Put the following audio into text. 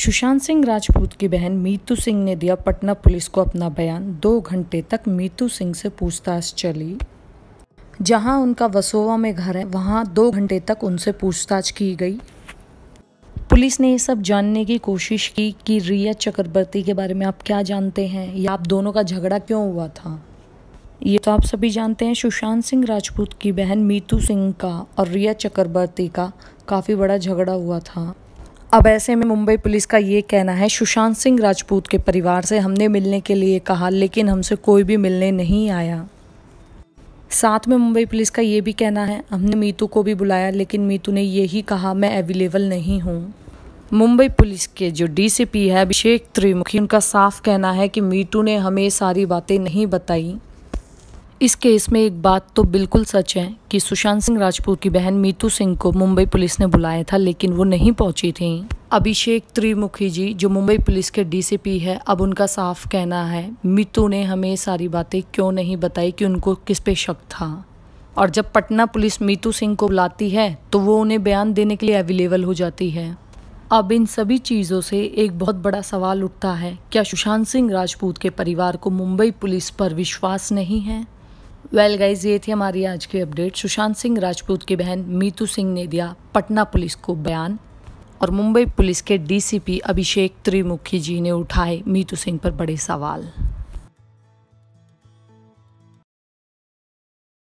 सुशांत सिंह राजपूत की बहन मीतू सिंह ने दिया पटना पुलिस को अपना बयान दो घंटे तक मीतू सिंह से पूछताछ चली जहां उनका वसोवा में घर है वहां दो घंटे तक उनसे पूछताछ की गई पुलिस ने ये सब जानने की कोशिश की कि रिया चक्रवर्ती के बारे में आप क्या जानते हैं या आप दोनों का झगड़ा क्यों हुआ था ये तो आप सभी जानते हैं सुशांत सिंह राजपूत की बहन मीतू सिंह का और रिया चक्रवर्ती का काफ़ी बड़ा झगड़ा हुआ था अब ऐसे में मुंबई पुलिस का ये कहना है सुशांत सिंह राजपूत के परिवार से हमने मिलने के लिए कहा लेकिन हमसे कोई भी मिलने नहीं आया साथ में मुंबई पुलिस का ये भी कहना है हमने मीतू को भी बुलाया लेकिन मीतू ने यही कहा मैं अवेलेबल नहीं हूँ मुंबई पुलिस के जो डीसीपी है अभिषेक त्रिमुखी उनका साफ कहना है कि मीटू ने हमें सारी बातें नहीं बताई इस केस में एक बात तो बिल्कुल सच है कि सुशांत सिंह राजपूत की बहन मीतू सिंह को मुंबई पुलिस ने बुलाया था लेकिन वो नहीं पहुंची थी अभिषेक त्रिमुखी जी जो मुंबई पुलिस के डीसीपी है अब उनका साफ कहना है मीतू ने हमें सारी बातें क्यों नहीं बताई कि उनको किस पे शक था और जब पटना पुलिस मीतू सिंह को बुलाती है तो वो उन्हें बयान देने के लिए अवेलेबल हो जाती है अब इन सभी चीज़ों से एक बहुत बड़ा सवाल उठता है क्या सुशांत सिंह राजपूत के परिवार को मुंबई पुलिस पर विश्वास नहीं है वेल well गाइज ये थी हमारी आज की अपडेट सुशांत सिंह राजपूत की बहन मीतू सिंह ने दिया पटना पुलिस को बयान और मुंबई पुलिस के डीसीपी अभिषेक त्रिमुखी जी ने उठाए मीतू सिंह पर बड़े सवाल